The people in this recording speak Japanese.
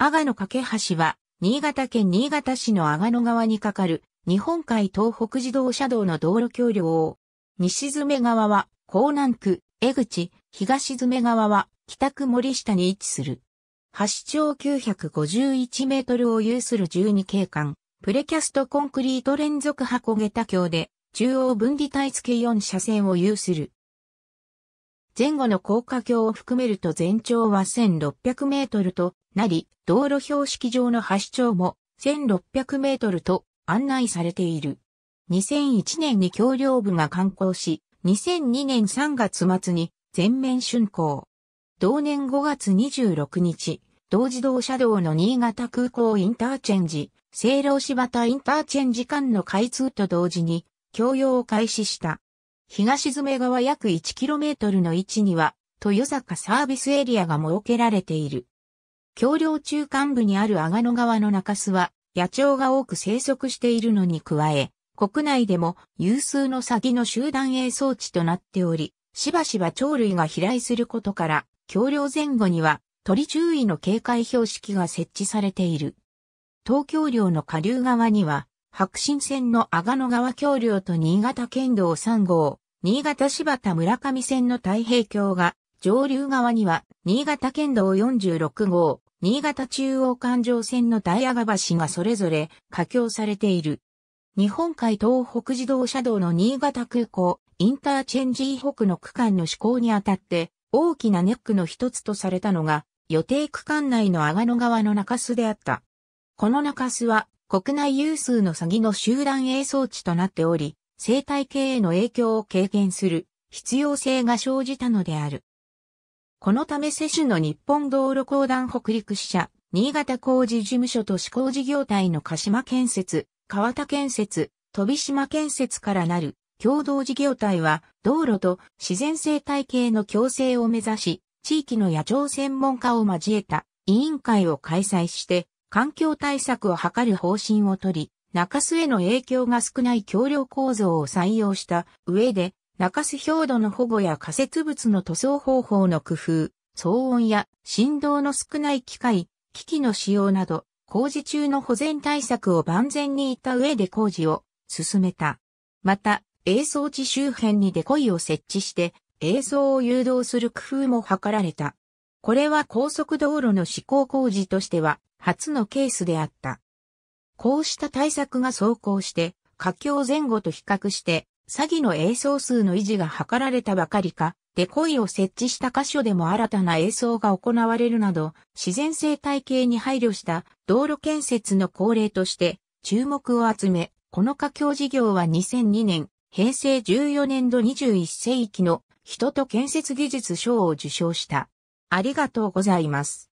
阿賀の架橋は、新潟県新潟市の阿賀野川に架かる、日本海東北自動車道の道路橋梁を、西詰川は、江南区、江口、東詰川は、北区森下に位置する。橋長951メートルを有する12景観、プレキャストコンクリート連続箱下橋で、中央分離帯付4車線を有する。前後の高架橋を含めると全長は1600メートルとなり、道路標識上の橋長も1600メートルと案内されている。2001年に橋梁部が刊行し、2002年3月末に全面竣工。同年5月26日、同自動車道の新潟空港インターチェンジ、西路柴田インターチェンジ間の開通と同時に、供用を開始した。東詰川約 1km の位置には、豊坂サービスエリアが設けられている。橋梁中間部にある阿賀野川の中州は、野鳥が多く生息しているのに加え、国内でも有数の欺の集団営装置となっており、しばしば鳥類が飛来することから、橋梁前後には鳥注意の警戒標識が設置されている。東京領の下流側には、白新線の阿賀野川橋梁と新潟県道3号、新潟柴田村上線の太平橋が、上流側には新潟県道46号、新潟中央環状線の大ガ橋がそれぞれ架橋されている。日本海東北自動車道の新潟空港、インターチェンジ以北の区間の施行にあたって、大きなネックの一つとされたのが、予定区間内の阿賀野川の中洲であった。この中洲は、国内有数の詐欺の集団営装置となっており、生態系への影響を軽減する必要性が生じたのである。このため世種の日本道路公団北陸支社、新潟工事事務所都市工事業体の鹿島建設、川田建設、飛島建設からなる共同事業体は道路と自然生態系の共生を目指し、地域の野鳥専門家を交えた委員会を開催して環境対策を図る方針をとり、中洲への影響が少ない橋梁構造を採用した上で中洲氷土の保護や仮設物の塗装方法の工夫、騒音や振動の少ない機械、機器の使用など、工事中の保全対策を万全にいった上で工事を進めた。また、映像地周辺にデコイを設置して、映像を誘導する工夫も図られた。これは高速道路の施工工事としては初のケースであった。こうした対策が走行して、佳境前後と比較して詐欺の映像数の維持が図られたばかりか、デコイを設置した箇所でも新たな映像が行われるなど、自然生態系に配慮した道路建設の恒例として注目を集め、この架橋事業は2002年、平成14年度21世紀の人と建設技術賞を受賞した。ありがとうございます。